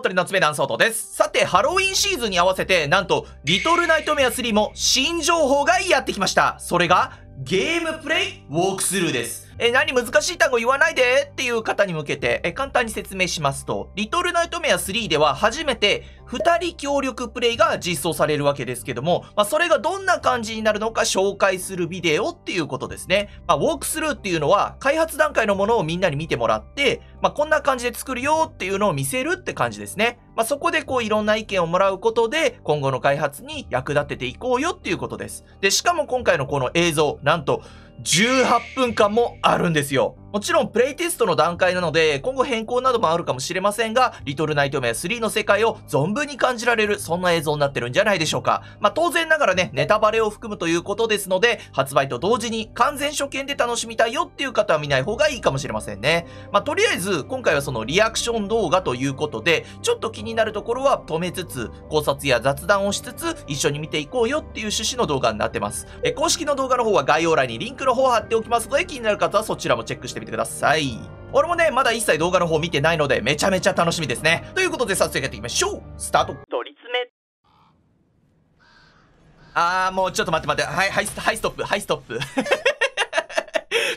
鳥の爪ダン相当です。さて、ハロウィンシーズンに合わせて、なんと、リトルナイトメア3も新情報がやってきました。それが、ゲームプレイウォークスルーです。え、何難しい単語言わないでっていう方に向けて、え、簡単に説明しますと、リトルナイトメア3では初めて2人協力プレイが実装されるわけですけども、まあ、それがどんな感じになるのか紹介するビデオっていうことですね。まあ、ウォークスルーっていうのは、開発段階のものをみんなに見てもらって、まあ、こんな感じで作るよっていうのを見せるって感じですね。まあ、そこでこういろんな意見をもらうことで、今後の開発に役立てていこうよっていうことです。で、しかも今回のこの映像、なんと、18分間もあるんですよ。もちろんプレイテストの段階なので、今後変更などもあるかもしれませんが、リトルナイトメア3の世界を存分に感じられる、そんな映像になってるんじゃないでしょうか。まあ、当然ながらね、ネタバレを含むということですので、発売と同時に完全初見で楽しみたいよっていう方は見ない方がいいかもしれませんね。まあ、とりあえず、今回はそのリアクション動画ということで、ちょっと気になるところは止めつつ、考察や雑談をしつつ、一緒に見ていこうよっていう趣旨の動画になってます。え、公式の動画の方は概要欄にリンクの方を貼っておきますので、気になる方はそちらもチェックしてみてみてください。俺もね、まだ一切動画の方見てないので、めちゃめちゃ楽しみですね。ということで、早速やっていきましょうスタート取り詰めあー、もうちょっと待って待って。はい、はい、はい、ストップ、はい、ストップ。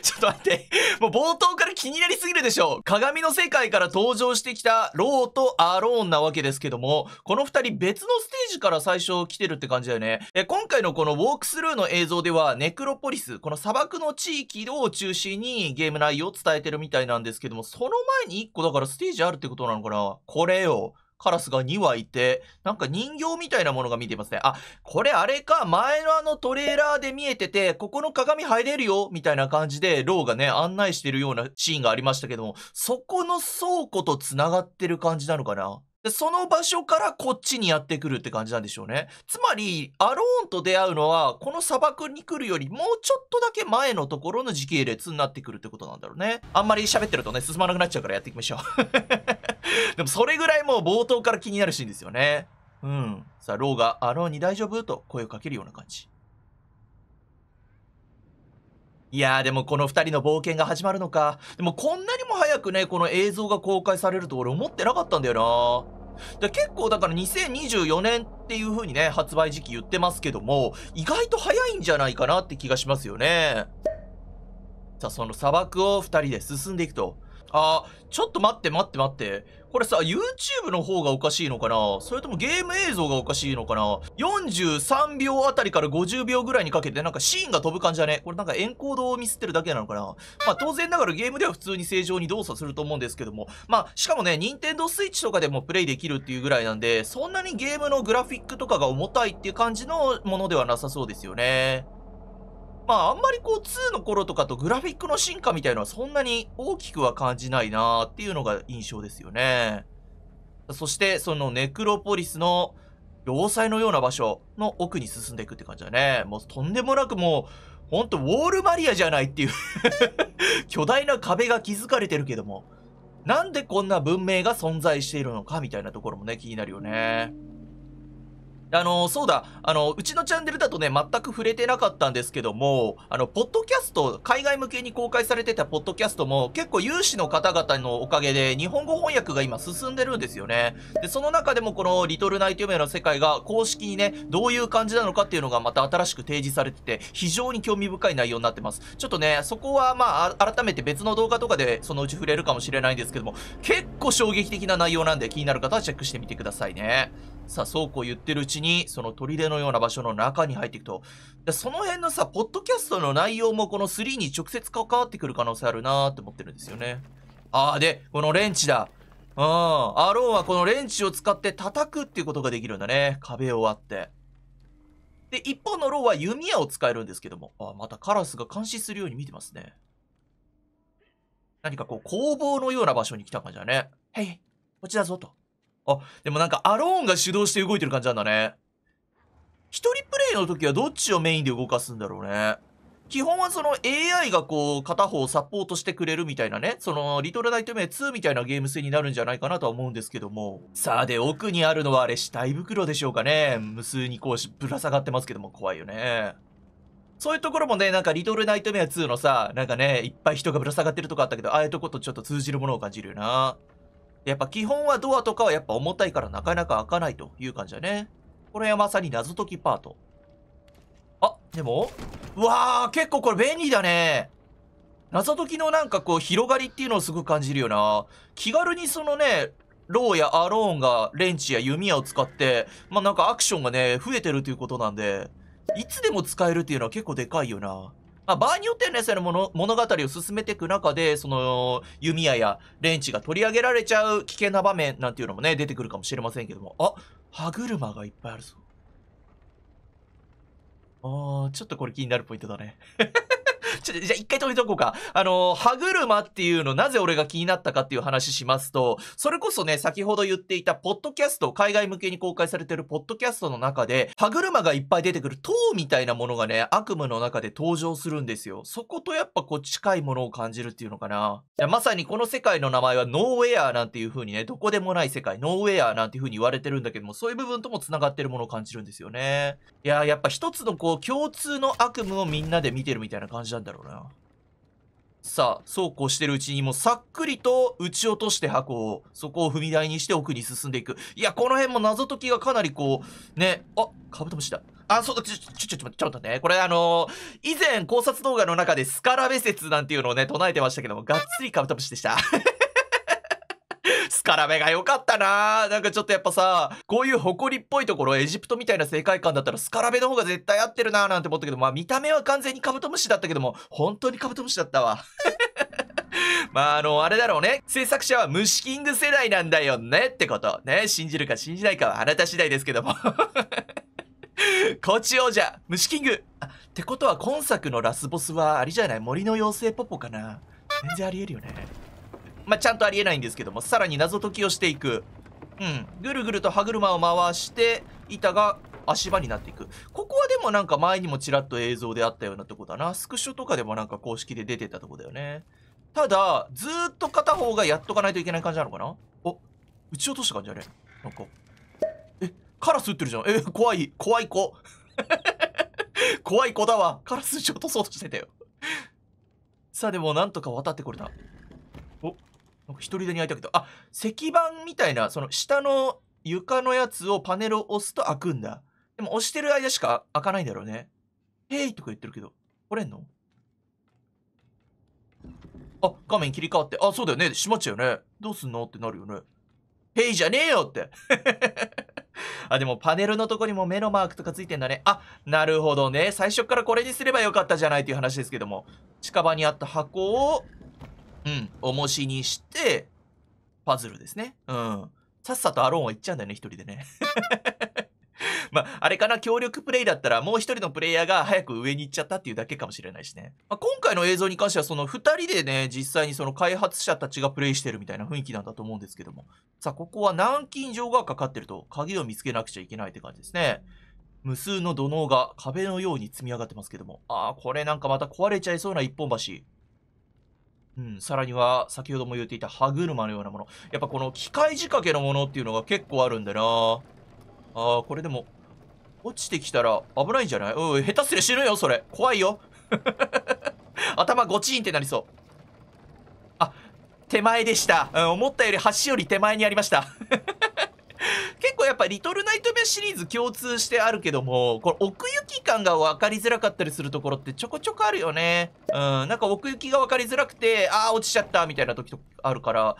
ちょっと待って。もう冒頭から気になりすぎるでしょう。鏡の世界から登場してきたローとアローンなわけですけども、この二人別のステージから最初来てるって感じだよね。え、今回のこのウォークスルーの映像では、ネクロポリス、この砂漠の地域を中心にゲーム内容を伝えてるみたいなんですけども、その前に一個だからステージあるってことなのかなこれよ。カラスが2羽いて、なんか人形みたいなものが見てますね。あ、これあれか、前のあのトレーラーで見えてて、ここの鏡入れるよ、みたいな感じで、ローがね、案内してるようなシーンがありましたけども、そこの倉庫と繋がってる感じなのかなで、その場所からこっちにやってくるって感じなんでしょうね。つまり、アローンと出会うのは、この砂漠に来るよりもうちょっとだけ前のところの時系列になってくるってことなんだろうね。あんまり喋ってるとね、進まなくなっちゃうからやっていきましょう。でもそれぐらいもう冒頭から気になるシーンですよね。うん。さあ、ローが、アローンに大丈夫と声をかけるような感じ。いやーでもこの2人の冒険が始まるのか。でもこんなにも早くね、この映像が公開されると俺思ってなかったんだよな。で結構だから2024年っていう風にね、発売時期言ってますけども、意外と早いんじゃないかなって気がしますよね。さあ、その砂漠を2人で進んでいくと。あー、ちょっと待って待って待って。これさ、YouTube の方がおかしいのかなそれともゲーム映像がおかしいのかな ?43 秒あたりから50秒ぐらいにかけてなんかシーンが飛ぶ感じだね。これなんかエンコードをミスってるだけなのかなまあ当然ながらゲームでは普通に正常に動作すると思うんですけども。まあしかもね、Nintendo Switch とかでもプレイできるっていうぐらいなんで、そんなにゲームのグラフィックとかが重たいっていう感じのものではなさそうですよね。まああんまりこう2の頃とかとグラフィックの進化みたいのはそんなに大きくは感じないなーっていうのが印象ですよね。そしてそのネクロポリスの要塞のような場所の奥に進んでいくって感じだね。もうとんでもなくもうほんとウォールマリアじゃないっていう 巨大な壁が築かれてるけどもなんでこんな文明が存在しているのかみたいなところもね気になるよね。あの、そうだ、あの、うちのチャンネルだとね、全く触れてなかったんですけども、あの、ポッドキャスト、海外向けに公開されてたポッドキャストも、結構有志の方々のおかげで、日本語翻訳が今進んでるんですよね。で、その中でもこの、リトルナイト夢の世界が、公式にね、どういう感じなのかっていうのがまた新しく提示されてて、非常に興味深い内容になってます。ちょっとね、そこはまあ、改めて別の動画とかで、そのうち触れるかもしれないんですけども、結構衝撃的な内容なんで、気になる方はチェックしてみてくださいね。さ、そうこう言ってるうちに、その砦のような場所の中に入っていくと、その辺のさ、ポッドキャストの内容もこの3に直接関わってくる可能性あるなーって思ってるんですよね。ああ、で、このレンチだ。うん。アローンはこのレンチを使って叩くっていうことができるんだね。壁を割って。で、一方のローは弓矢を使えるんですけども。あ、またカラスが監視するように見てますね。何かこう、工房のような場所に来た感じだね。へい、こっちだぞと。あ、でもなんかアローンが主導して動いてる感じなんだね。一人プレイの時はどっちをメインで動かすんだろうね。基本はその AI がこう片方サポートしてくれるみたいなね、そのリトルナイトメア2みたいなゲーム性になるんじゃないかなとは思うんですけども。さあで奥にあるのはあれ死体袋でしょうかね。無数にこうぶら下がってますけども怖いよね。そういうところもね、なんかリトルナイトメア2のさ、なんかね、いっぱい人がぶら下がってるとこあったけど、ああいうとことちょっと通じるものを感じるよな。やっぱ基本はドアとかはやっぱ重たいからなかなか開かないという感じだね。これはまさに謎解きパート。あ、でも、うわー、結構これ便利だね。謎解きのなんかこう広がりっていうのをすごく感じるよな。気軽にそのね、ローやアローンがレンチや弓矢を使って、まあ、なんかアクションがね、増えてるということなんで、いつでも使えるっていうのは結構でかいよな。まあ、場合によってはね、その物語を進めていく中で、その弓矢やレンチが取り上げられちゃう危険な場面なんていうのもね、出てくるかもしれませんけども。あ、歯車がいっぱいあるぞ。あー、ちょっとこれ気になるポイントだね。ちょじゃあ一回止めとこうか。あの、歯車っていうの、なぜ俺が気になったかっていう話しますと、それこそね、先ほど言っていた、ポッドキャスト、海外向けに公開されてるポッドキャストの中で、歯車がいっぱい出てくる塔みたいなものがね、悪夢の中で登場するんですよ。そことやっぱこう近いものを感じるっていうのかな。いやまさにこの世界の名前はノーウェアなんていう風にね、どこでもない世界、ノーウェアなんていう風に言われてるんだけども、そういう部分とも繋がってるものを感じるんですよね。いや、やっぱ一つのこう共通の悪夢をみんなで見てるみたいな感じなんだだろうな。さあ、そうこうしてるうちにもうさっくりと撃ち落として箱を、そこを踏み台にして奥に進んでいく。いや、この辺も謎解きがかなりこう、ね、あ、カブトムシだ。あ、そう、だ、ちょ、ちょ、ちょ、ちょ、ちょっとね、これあのー、以前考察動画の中でスカラベ説なんていうのをね、唱えてましたけども、がっつりカブトムシでした。スカラベが良かったななんかちょっとやっぱさ、こういう誇りっぽいところ、エジプトみたいな世界観だったらスカラベの方が絶対合ってるななんて思ったけど、まあ見た目は完全にカブトムシだったけども、本当にカブトムシだったわ。まあ、あの、あれだろうね。制作者は虫キング世代なんだよねってこと。ね、信じるか信じないかはあなた次第ですけども。コチ王者、虫キング。ってことは今作のラスボスはあれじゃない森の妖精ポポかな。全然ありえるよね。まあ、ちゃんとありえないんですけども、さらに謎解きをしていく。うん。ぐるぐると歯車を回して、板が足場になっていく。ここはでもなんか前にもちらっと映像であったようなとこだな。スクショとかでもなんか公式で出てたとこだよね。ただ、ずっと片方がやっとかないといけない感じなのかなお、撃ち落とした感じあれなんか。え、カラス撃ってるじゃん。え、怖い。怖い子。怖い子だわ。カラス撃ち落とそうとしてたよ。さあでもなんとか渡ってこれた。一人でにいたけど、あ石板みたいなその下の床のやつをパネルを押すと開くんだでも押してる間しか開かないんだろうねへいとか言ってるけど来れんのあ画面切り替わってあそうだよね閉まっちゃうよねどうすんのってなるよねへいじゃねえよって あ、でもパネルのとこにも目のマークとかついてんだね。あ、なるほどね。最初からこれにすればよかったじゃないという話ですけども。近場にあった箱をうん、重しにして、パズルですね。うん。さっさとアローンは行っちゃうんだよね、一人でね。まあ、あれかな、協力プレイだったら、もう一人のプレイヤーが早く上に行っちゃったっていうだけかもしれないしね。まあ、今回の映像に関しては、その2人でね、実際にその開発者たちがプレイしてるみたいな雰囲気なんだと思うんですけども。さあ、ここは南京錠がかかってると、鍵を見つけなくちゃいけないって感じですね。無数の土のうが壁のように積み上がってますけども。ああ、これなんかまた壊れちゃいそうな一本橋。うん、さらには先ほども言っていた歯車のようなものやっぱこの機械仕掛けのものっていうのが結構あるんでなあーこれでも落ちてきたら危ないんじゃないうん下手すりゃ死ぬよそれ怖いよ 頭ゴチンってなりそうあ手前でした、うん、思ったより橋より手前にありました結構やっぱリトルナイトメアシリーズ共通してあるけども、これ奥行き感が分かりづらかったりするところってちょこちょこあるよね。うん、なんか奥行きが分かりづらくて、ああ、落ちちゃったみたいな時とかあるから、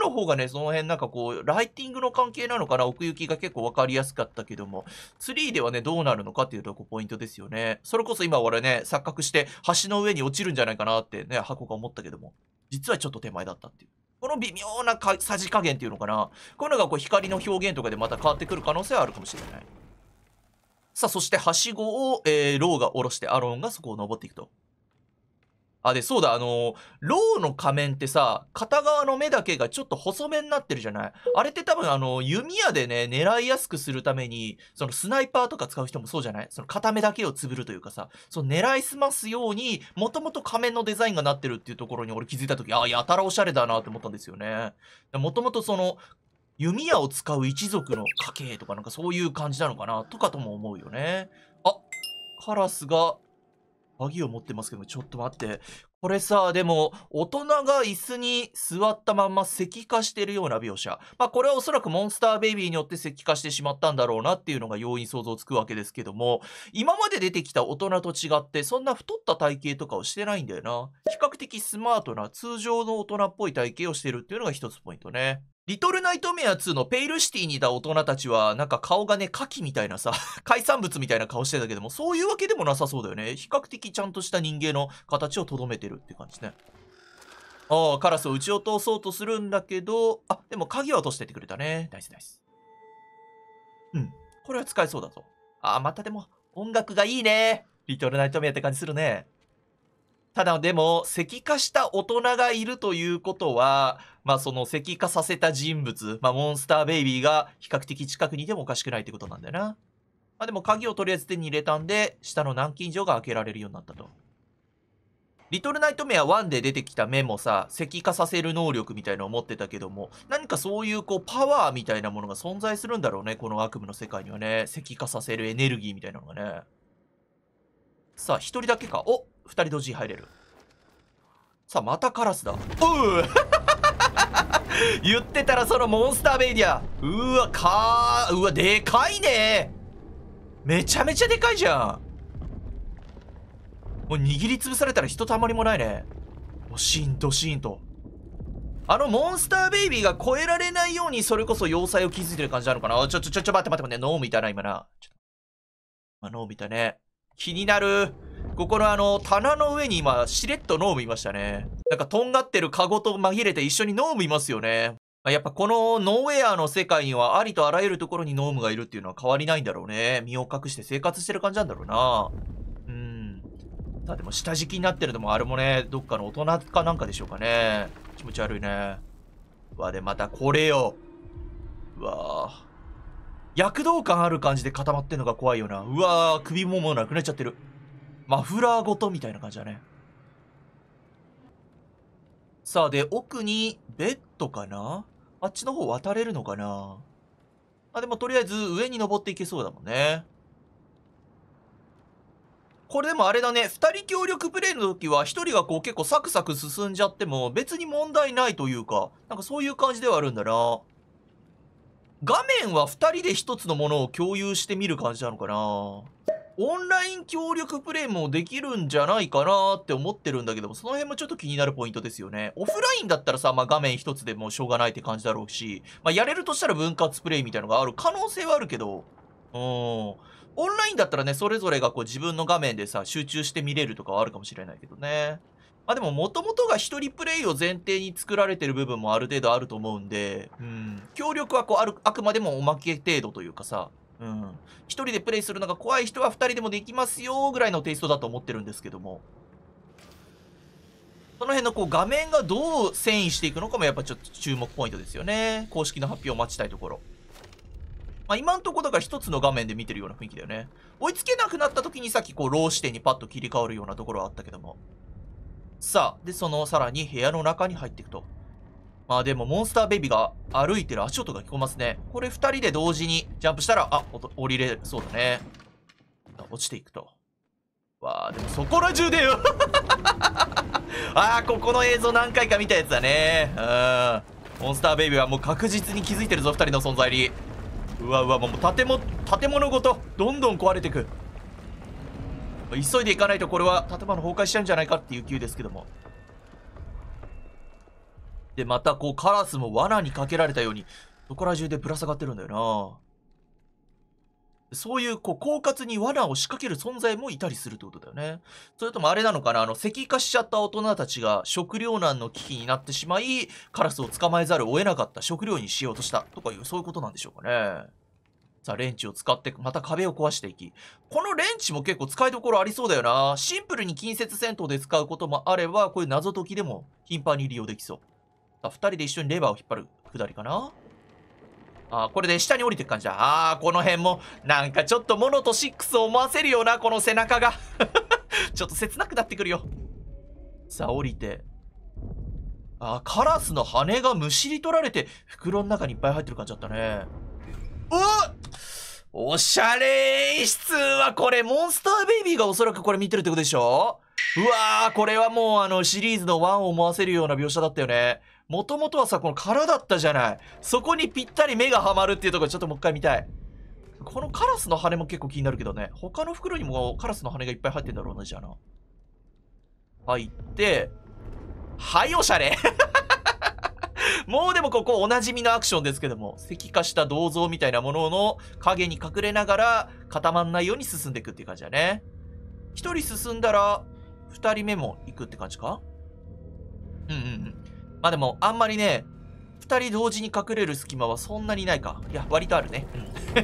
2の方がね、その辺なんかこう、ライティングの関係なのかな、奥行きが結構分かりやすかったけども、3ではね、どうなるのかっていうとこポイントですよね。それこそ今俺ね、錯覚して橋の上に落ちるんじゃないかなってね、箱が思ったけども、実はちょっと手前だったっていう。この微妙なさじ加減っていうのかなこういうのがこう光の表現とかでまた変わってくる可能性はあるかもしれないさあそしてはしごを、えー、ローが下ろしてアロンがそこを登っていくとあ、で、そうだ、あの、ローの仮面ってさ、片側の目だけがちょっと細めになってるじゃないあれって多分あの、弓矢でね、狙いやすくするために、そのスナイパーとか使う人もそうじゃないその片目だけをつぶるというかさ、その狙いすますように、もともと仮面のデザインがなってるっていうところに俺気づいた時、あ、やたらおしゃれだなって思ったんですよね。もともとその、弓矢を使う一族の家系とかなんかそういう感じなのかなとかとも思うよね。あ、カラスが鍵を持ってますけど、ちょっと待って。これさ、でも、大人が椅子に座ったまんま石化してるような描写。まあ、これはおそらくモンスターベイビーによって石化してしまったんだろうなっていうのが容易に想像つくわけですけども、今まで出てきた大人と違って、そんな太った体型とかをしてないんだよな。比較的スマートな、通常の大人っぽい体型をしてるっていうのが一つポイントね。リトルナイトメア2のペイルシティにいた大人たちは、なんか顔がね、牡蠣みたいなさ、海産物みたいな顔してたけども、そういうわけでもなさそうだよね。比較的ちゃんとした人間の形をとどめてるって感じね。ああ、カラスを撃ち落とそうとするんだけど、あ、でも鍵は落としててくれたね。ナイスナイス。うん。これは使えそうだぞ。ああ、またでも、音楽がいいね。リトルナイトメアって感じするね。ただでも、石化した大人がいるということは、まあその石化させた人物、まあモンスターベイビーが比較的近くにいてもおかしくないってことなんだよな。まあでも鍵をとりあえず手に入れたんで、下の南京錠が開けられるようになったと。リトルナイトメア1で出てきた目もさ、石化させる能力みたいなのを持ってたけども、何かそういうこうパワーみたいなものが存在するんだろうね、この悪夢の世界にはね。石化させるエネルギーみたいなのがね。さあ、一人だけか。お2人同時に入れるさあまたカラスだうう 言ってたらそのモンスターベイディアうわかうわでかいねめちゃめちゃでかいじゃんもう握りつぶされたらひとたまりもないねもうシーンとシーンとあのモンスターベイビーが超えられないようにそれこそ要塞を築いてる感じなのかなちょちょちょちょ待って待って待ってノーみたいな今なちょまあ、ノーみたいね気になるここのあの、棚の上に今、しれっとノームいましたね。なんか、とんがってるカゴと紛れて一緒にノームいますよね。やっぱこのノーウェアの世界にはありとあらゆるところにノームがいるっていうのは変わりないんだろうね。身を隠して生活してる感じなんだろうな。うん。さっても下敷きになってるのもあれもね、どっかの大人かなんかでしょうかね。気持ち悪いね。うわ、で、またこれよ。うわぁ。躍動感ある感じで固まってんのが怖いよな。うわぁ、首ももうなくなっちゃってる。マフラーごとみたいな感じだね。さあ、で、奥にベッドかなあっちの方渡れるのかなあ、でもとりあえず上に登っていけそうだもんね。これでもあれだね、2人協力プレイの時は1人がこう結構サクサク進んじゃっても別に問題ないというか、なんかそういう感じではあるんだな。画面は2人で1つのものを共有してみる感じなのかなオンライン協力プレイもできるんじゃないかなって思ってるんだけども、その辺もちょっと気になるポイントですよね。オフラインだったらさ、まあ、画面一つでもうしょうがないって感じだろうし、まあ、やれるとしたら分割プレイみたいのがある可能性はあるけど、うん。オンラインだったらね、それぞれがこう自分の画面でさ、集中して見れるとかはあるかもしれないけどね。まあでも元々が一人プレイを前提に作られてる部分もある程度あると思うんで、うん。協力はこうある、あくまでもおまけ程度というかさ、うん、1人でプレイするのが怖い人は2人でもできますよぐらいのテイストだと思ってるんですけどもその辺のこう画面がどう遷移していくのかもやっぱちょっと注目ポイントですよね公式の発表を待ちたいところまあ、今んとこだから一つの画面で見てるような雰囲気だよね。追いつけなくなった時にさっきこう、ロー視点にパッと切り替わるようなところはあったけども。さあ、で、そのさらに部屋の中に入っていくと。まあでもモンスターベイビーが歩いてる足音が聞こえますね。これ二人で同時にジャンプしたら、あ、降りれそうだね。落ちていくと。わあ、でもそこら中でよ ああ、ここの映像何回か見たやつだね。うん。モンスターベイビーはもう確実に気づいてるぞ、二人の存在に。うわうわ、もう建物、建物ごと、どんどん壊れてく。急いでいかないとこれは建物崩壊しちゃうんじゃないかっていう急ですけども。で、またこうカラスも罠にかけられたように、そこら中でぶら下がってるんだよな。そういう、こう、狡猾に罠を仕掛ける存在もいたりするってことだよね。それともあれなのかなあの、石化しちゃった大人たちが食糧難の危機になってしまい、カラスを捕まえざるを得なかった、食料にしようとした、とかいう、そういうことなんでしょうかね。さあ、レンチを使って、また壁を壊していき。このレンチも結構使いどころありそうだよな。シンプルに近接戦闘で使うこともあれば、こういう謎解きでも頻繁に利用できそう。あ、二人で一緒にレバーを引っ張る下りかなあこれで下に降りてく感じだ。ああ、この辺も、なんかちょっとモノとスを思わせるような、この背中が。ちょっと切なくなってくるよ。さあ、降りて。あカラスの羽がむしり取られて、袋の中にいっぱい入ってる感じだったね。おおしゃれー室はこれ、モンスターベイビーがおそらくこれ見てるってことでしょうわー、これはもうあのシリーズの1を思わせるような描写だったよね。もともとはさ、この殻だったじゃない。そこにぴったり目がはまるっていうところちょっともう一回見たい。このカラスの羽も結構気になるけどね。他の袋にもカラスの羽がいっぱい入ってんだろうな、じゃあな。入って、はい、おしゃれ もうでもここおなじみのアクションですけども、石化した銅像みたいなものの影に隠れながら固まんないように進んでいくっていう感じだね。一人進んだら、二人目も行くって感じかうんうんうん。まあでも、あんまりね、2人同時に隠れる隙間はそんなにないか。いや、割とあるね。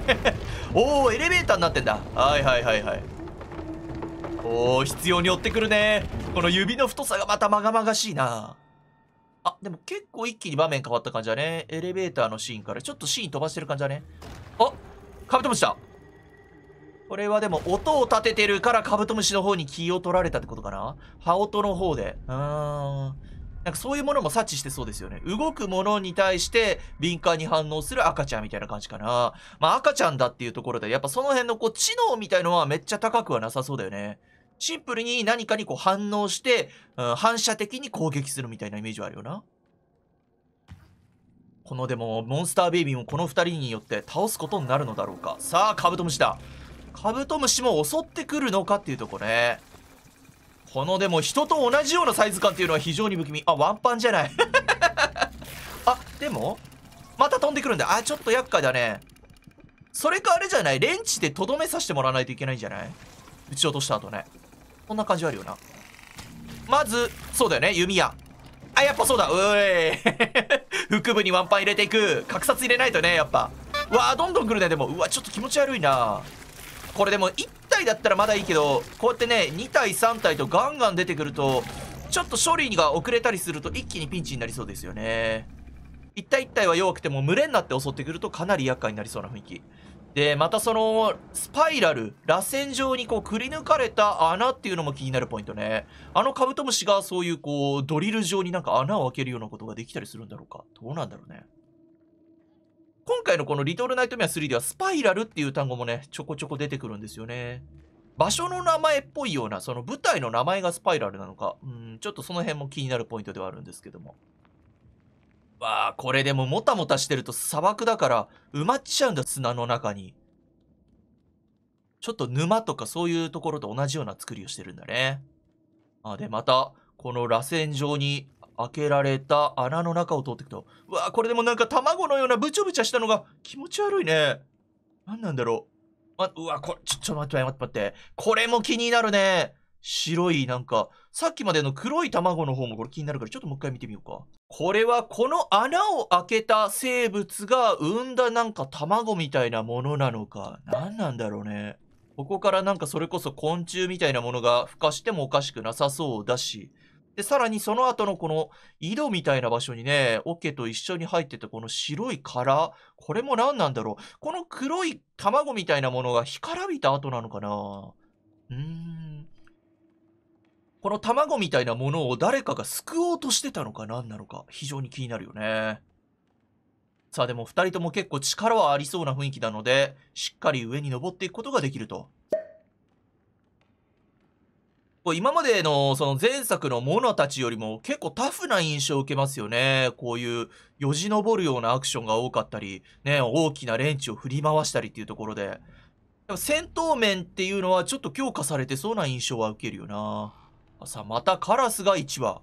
おお、エレベーターになってんだ。はいはいはいはい。おお、必要に寄ってくるね。この指の太さがまたまがまがしいな。あ、でも結構一気に場面変わった感じだね。エレベーターのシーンから。ちょっとシーン飛ばしてる感じだね。あカブトムシだこれはでも音を立ててるからカブトムシの方に気を取られたってことかな羽音の方で。うーん。なんかそういうものも察知してそうですよね。動くものに対して敏感に反応する赤ちゃんみたいな感じかな。まあ赤ちゃんだっていうところで、やっぱその辺のこう知能みたいのはめっちゃ高くはなさそうだよね。シンプルに何かにこう反応して、うん、反射的に攻撃するみたいなイメージはあるよな。このでも、モンスターベイビーもこの2人によって倒すことになるのだろうか。さあ、カブトムシだ。カブトムシも襲ってくるのかっていうとこね。このでも人と同じようなサイズ感っていうのは非常に不気味あワンパンじゃない あでもまた飛んでくるんだあちょっと厄介だねそれかあれじゃないレンチでとどめさせてもらわないといけないんじゃない撃ち落とした後ねこんな感じあるよなまずそうだよね弓矢あやっぱそうだうえ 腹部にワンパン入れていく格殺入れないとねやっぱわあどんどん来るねでもうわちょっと気持ち悪いなこれでも一体だったらまだいいけどこうやってね2体3体とガンガン出てくるとちょっと処理が遅れたりすると一気にピンチになりそうですよね1体1体は弱くても群れになって襲ってくるとかなり厄介になりそうな雰囲気でまたそのスパイラル螺旋状にこうくり抜かれた穴っていうのも気になるポイントねあのカブトムシがそういうこうドリル状になんか穴を開けるようなことができたりするんだろうかどうなんだろうね今回のこのリトルナイトメア3ではスパイラルっていう単語もね、ちょこちょこ出てくるんですよね。場所の名前っぽいような、その舞台の名前がスパイラルなのか、うん、ちょっとその辺も気になるポイントではあるんですけども。わあ、これでももたもたしてると砂漠だから埋まっちゃうんだ、砂の中に。ちょっと沼とかそういうところと同じような作りをしてるんだね。あ、で、また、この螺旋状に開けられた穴の中を通っていくと。うわこれでもなんか卵のようなブチャブチャしたのが気持ち悪いね。何なんだろう。あ、うわ、これ、ちょ、ちょ、待って待って待って。これも気になるね。白い、なんか、さっきまでの黒い卵の方もこれ気になるから、ちょっともう一回見てみようか。これは、この穴を開けた生物が生んだなんか卵みたいなものなのか。何なんだろうね。ここからなんかそれこそ昆虫みたいなものが孵化してもおかしくなさそうだし、で、さらにその後のこの井戸みたいな場所にね、桶と一緒に入ってたこの白い殻、これも何なんだろう。この黒い卵みたいなものが干からびた後なのかなうーん。この卵みたいなものを誰かが救おうとしてたのか何なのか、非常に気になるよね。さあでも2人とも結構力はありそうな雰囲気なので、しっかり上に登っていくことができると今までのその前作のものたちよりも結構タフな印象を受けますよね。こういうよじ登るようなアクションが多かったり、ね、大きなレンチを振り回したりっていうところで。でも戦闘面っていうのはちょっと強化されてそうな印象は受けるよな。さあ、またカラスが1話。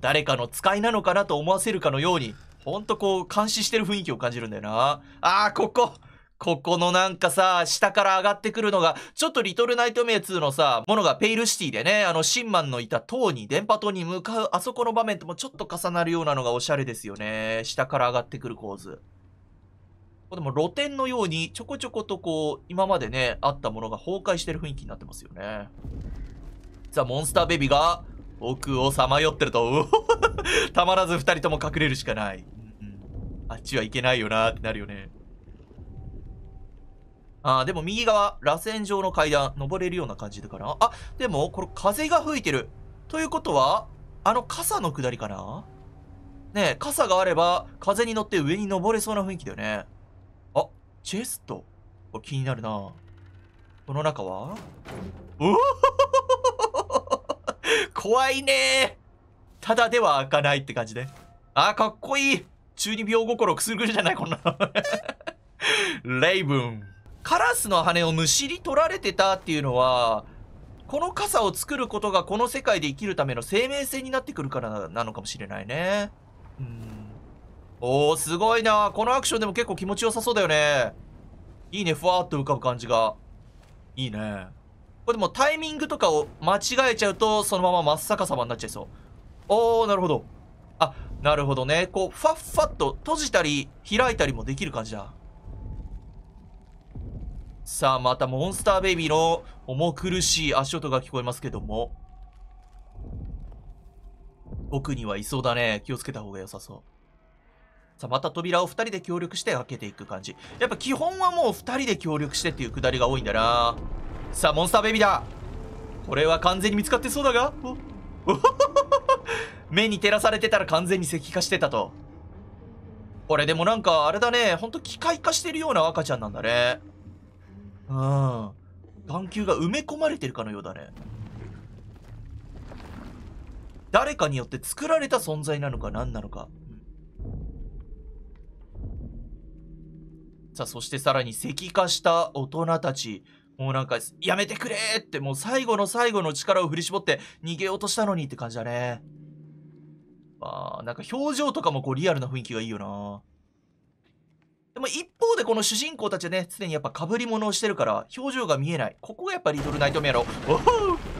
誰かの使いなのかなと思わせるかのように、ほんとこう監視してる雰囲気を感じるんだよな。ああ、ここここのなんかさ、下から上がってくるのが、ちょっとリトルナイトメイ2のさ、ものがペイルシティでね、あの、シンマンのいた塔に、電波塔に向かう、あそこの場面ともちょっと重なるようなのがおしゃれですよね。下から上がってくる構図。でも露店のように、ちょこちょことこう、今までね、あったものが崩壊してる雰囲気になってますよね。さあ、モンスターベビーが、奥をさまよってると、たまらず二人とも隠れるしかない。うんうん、あっちはいけないよなってなるよね。ああ、でも右側、螺旋状の階段、登れるような感じだから。あ、でも、これ風が吹いてる。ということは、あの傘の下りかなねえ、傘があれば、風に乗って上に登れそうな雰囲気だよね。あ、チェスト。これ気になるな。この中はうお 怖いねただでは開かないって感じで、あ、かっこいい中二病心くすぐるじゃない、こんなの レイブン。カラスの羽をむしり取られてたっていうのは、この傘を作ることがこの世界で生きるための生命線になってくるからなのかもしれないね。うん。おー、すごいなこのアクションでも結構気持ちよさそうだよね。いいね、ふわっと浮かぶ感じが。いいね。これでもタイミングとかを間違えちゃうと、そのまま真っ逆さまになっちゃいそう。おー、なるほど。あ、なるほどね。こう、ファッファッと閉じたり、開いたりもできる感じだ。さあ、またモンスターベイビーの重苦しい足音が聞こえますけども。奥にはいそうだね。気をつけた方が良さそう。さあ、また扉を2人で協力して開けていく感じ。やっぱ基本はもう2人で協力してっていうくだりが多いんだな。さあ、モンスターベイビーだこれは完全に見つかってそうだが 目に照らされてたら完全に石化してたと。これでもなんかあれだね。ほんと機械化してるような赤ちゃんなんだね。うん眼球が埋め込まれてるかのようだね誰かによって作られた存在なのか何なのか、さあそしてさらに石化した大人たちもうなんかやめてくれってもう最後の最後の力を振り絞って逃げようとしたのにって感じだねあなんか表情とかもこうリアルな雰囲気がいいよなでも一方でこの主人公たちはね、常にやっぱ被り物をしてるから、表情が見えない。ここがやっぱリトルナイトメアの、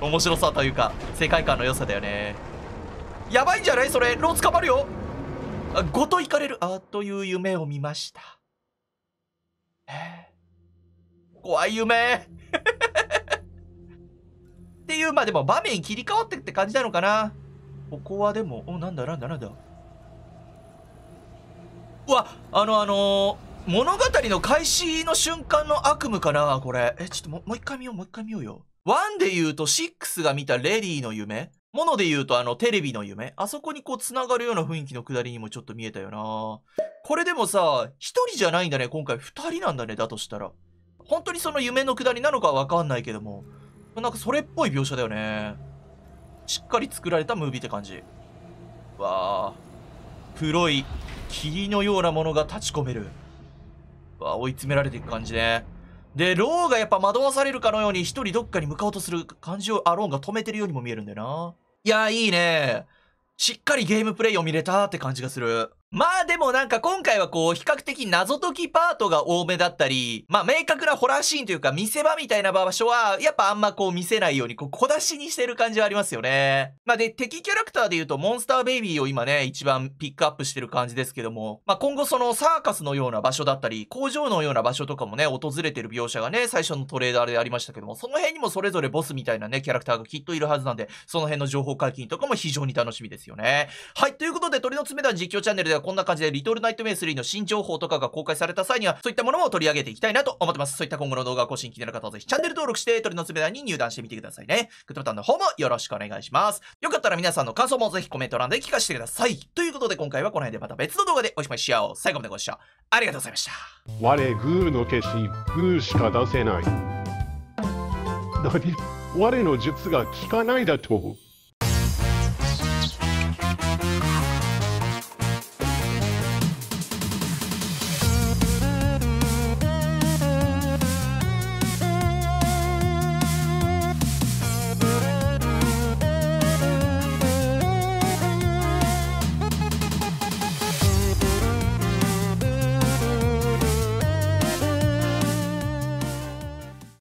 お面白さというか、世界観の良さだよね。やばいんじゃないそれ、ロー捕まるよあ、ごと行かれる、あ、という夢を見ました。えー、怖い夢 っていう、まあでも場面切り替わってって感じなのかな。ここはでも、お、なんだなんだなんだ。うわ、あのあのー物語の開始の瞬間の悪夢かなこれ。え、ちょっともう一回見よう、もう一回見ようよ。1で言うと6が見たレディの夢。もので言うとあのテレビの夢。あそこにこう繋がるような雰囲気のくだりにもちょっと見えたよな。これでもさ、一人じゃないんだね。今回二人なんだね。だとしたら。本当にその夢のくだりなのかはわかんないけども。なんかそれっぽい描写だよね。しっかり作られたムービーって感じ。わあ。黒い霧のようなものが立ち込める。追い詰められていく感じね。で、ローがやっぱ惑わされるかのように一人どっかに向かおうとする感じをアローンが止めてるようにも見えるんだよな。いや、いいね。しっかりゲームプレイを見れたって感じがする。まあでもなんか今回はこう比較的謎解きパートが多めだったり、まあ明確なホラーシーンというか見せ場みたいな場所はやっぱあんまこう見せないようにこう小出しにしてる感じはありますよね。まあで敵キャラクターで言うとモンスターベイビーを今ね一番ピックアップしてる感じですけども、まあ今後そのサーカスのような場所だったり工場のような場所とかもね訪れてる描写がね最初のトレーダーでありましたけども、その辺にもそれぞれボスみたいなねキャラクターがきっといるはずなんで、その辺の情報解禁とかも非常に楽しみですよね。はい、ということで鳥の爪団実況チャンネルではがこんな感じで、リトルナイトメイ3の新情報とかが公開された際には、そういったものも取り上げていきたいなと思ってます。そういった今後の動画更新気になる方はぜひチャンネル登録して、鳥のつ台に入団してみてくださいね。グッドボタンの方もよろしくお願いします。よかったら皆さんの感想もぜひコメント欄で聞かせてください。ということで今回はこの辺でまた別の動画でおしまいしよう。最後までご視聴ありがとうございました。我グーの決心、グーしか出せない。何我の術が効かないだと